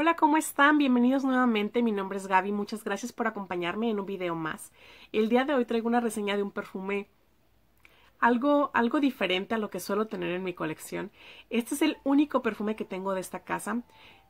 Hola, ¿cómo están? Bienvenidos nuevamente, mi nombre es Gaby, muchas gracias por acompañarme en un video más. El día de hoy traigo una reseña de un perfume algo, algo diferente a lo que suelo tener en mi colección. Este es el único perfume que tengo de esta casa.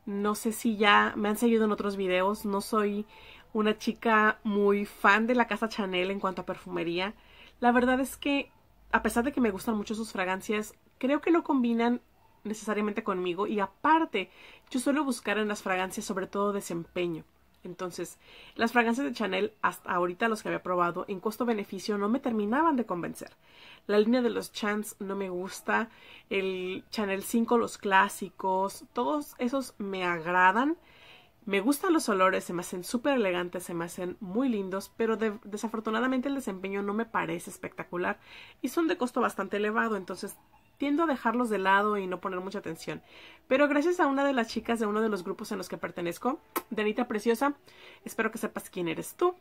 No sé si ya me han seguido en otros videos, no soy una chica muy fan de la casa Chanel en cuanto a perfumería. La verdad es que, a pesar de que me gustan mucho sus fragancias, creo que lo combinan necesariamente conmigo y aparte yo suelo buscar en las fragancias sobre todo desempeño. Entonces, las fragancias de Chanel, hasta ahorita los que había probado, en costo-beneficio no me terminaban de convencer. La línea de los Chance no me gusta, el Chanel 5, los clásicos, todos esos me agradan. Me gustan los olores, se me hacen súper elegantes, se me hacen muy lindos, pero desafortunadamente el desempeño no me parece espectacular y son de costo bastante elevado, entonces tiendo a dejarlos de lado y no poner mucha atención. Pero gracias a una de las chicas de uno de los grupos en los que pertenezco, Danita Preciosa, espero que sepas quién eres tú.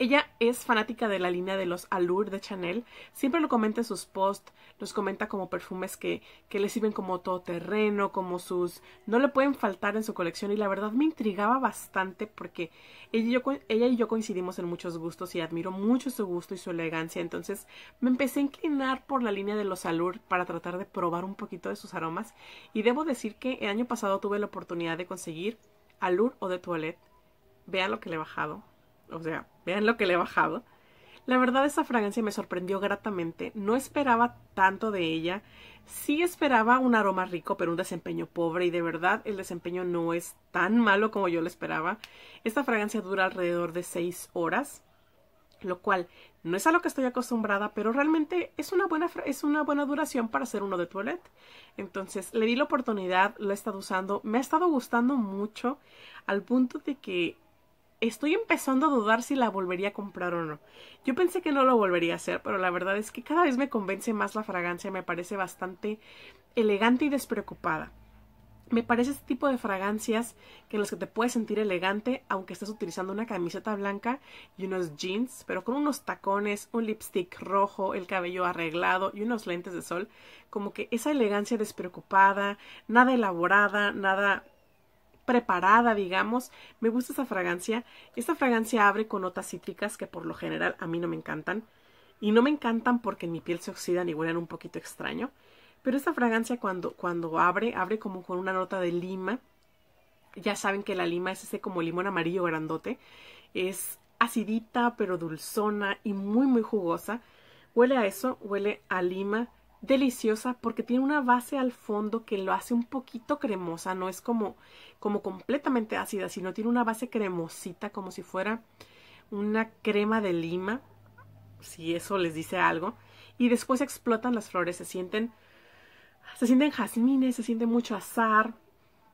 Ella es fanática de la línea de los Allure de Chanel. Siempre lo comenta en sus posts, los comenta como perfumes que, que le sirven como todoterreno, como sus... No le pueden faltar en su colección y la verdad me intrigaba bastante porque ella y, yo, coincidimos en muchos gustos y admiro mucho su gusto y su elegancia. Entonces me empecé a inclinar por la línea de los Allure para tratar de probar un poquito de sus aromas y debo decir que el año pasado tuve la oportunidad de conseguir Allure o de Toilette. Vean lo que le he bajado o sea, vean lo que le he bajado. La verdad esa fragancia me sorprendió gratamente, no esperaba tanto de ella, sí esperaba un aroma rico pero un desempeño pobre y de verdad el desempeño no es tan malo como yo lo esperaba. Esta fragancia dura alrededor de 6 horas, lo cual no es a lo que estoy acostumbrada, pero realmente es una buena, es una buena duración para hacer uno de toilette. Entonces le di la oportunidad, lo he estado usando, me ha estado gustando mucho al punto de que estoy empezando a dudar si la volvería a comprar o no. Yo pensé que no lo volvería a hacer, pero la verdad es que cada vez me convence más la fragancia, me parece bastante elegante y despreocupada. Me parece este tipo de fragancias que en las que te puedes sentir elegante, aunque estés utilizando una camiseta blanca y unos jeans, pero con unos tacones, un lipstick rojo, el cabello arreglado y unos lentes de sol, como que esa elegancia despreocupada, nada elaborada, nada preparada, digamos. Me gusta esa fragancia. Esta fragancia abre con notas cítricas que por lo general a mí no me encantan. Y no me encantan porque en mi piel se oxidan y huelen un poquito extraño. Pero esta fragancia cuando, cuando abre, abre como con una nota de lima. Ya saben que la lima es ese como limón amarillo grandote. Es acidita pero dulzona y muy muy jugosa. Huele a eso, huele a lima deliciosa porque tiene una base al fondo que lo hace un poquito cremosa, no es como, como completamente ácida, sino tiene una base cremosita como si fuera una crema de lima, si eso les dice algo, y después explotan las flores, se sienten se sienten jazmines, se siente mucho azar,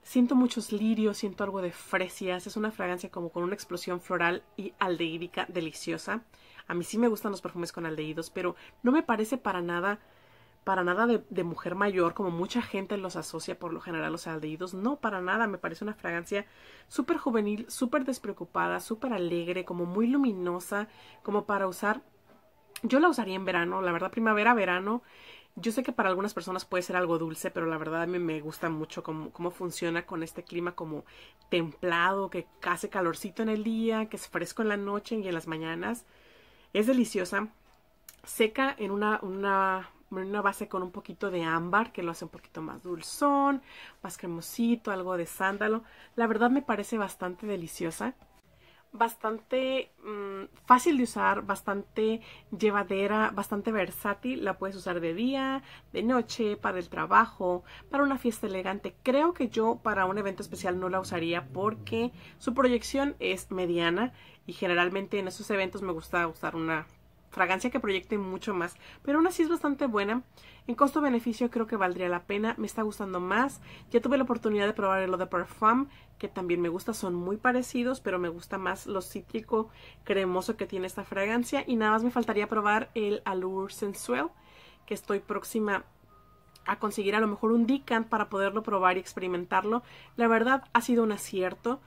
siento muchos lirios, siento algo de fresias, es una fragancia como con una explosión floral y aldehídica deliciosa. A mí sí me gustan los perfumes con aldeídos pero no me parece para nada para nada de, mujer mayor, como mucha gente los asocia por lo general los aldeídos. No, para nada, me parece una fragancia súper juvenil, súper despreocupada, súper alegre, como muy luminosa, como para usar. Yo la usaría en verano, la verdad, primavera, verano. Yo sé que para algunas personas puede ser algo dulce, pero la verdad a mí me gusta mucho cómo, cómo funciona con este clima como templado, que hace calorcito en el día, que es fresco en la noche y en las mañanas. Es deliciosa, seca en una, una una base con un poquito de ámbar que lo hace un poquito más dulzón, más cremosito, algo de sándalo. La verdad me parece bastante deliciosa, bastante mm, fácil de usar, bastante llevadera, bastante versátil. La puedes usar de día, de noche, para el trabajo, para una fiesta elegante. Creo que yo para un evento especial no la usaría porque su proyección es mediana y generalmente en esos eventos me gusta usar una fragancia que proyecte mucho más, pero aún así es bastante buena. En costo-beneficio creo que valdría la pena, me está gustando más. Ya tuve la oportunidad de probar el de Parfum, que también me gusta, son muy parecidos, pero me gusta más lo cítrico cremoso que tiene esta fragancia. Y nada más me faltaría probar el Allure Sensuel, que estoy próxima a conseguir a lo mejor un decant para poderlo probar y experimentarlo. La verdad ha sido un acierto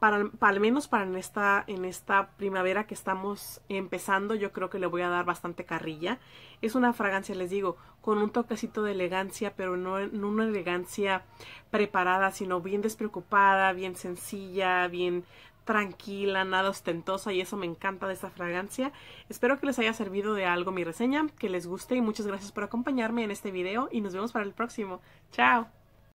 para, al menos para en esta, en esta primavera que estamos empezando, yo creo que le voy a dar bastante carrilla. Es una fragancia, les digo, con un toquecito de elegancia, pero no, no una elegancia preparada, sino bien despreocupada, bien sencilla, bien tranquila, nada ostentosa y eso me encanta de esta fragancia. Espero que les haya servido de algo mi reseña, que les guste y muchas gracias por acompañarme en este video y nos vemos para el próximo. ¡Chao!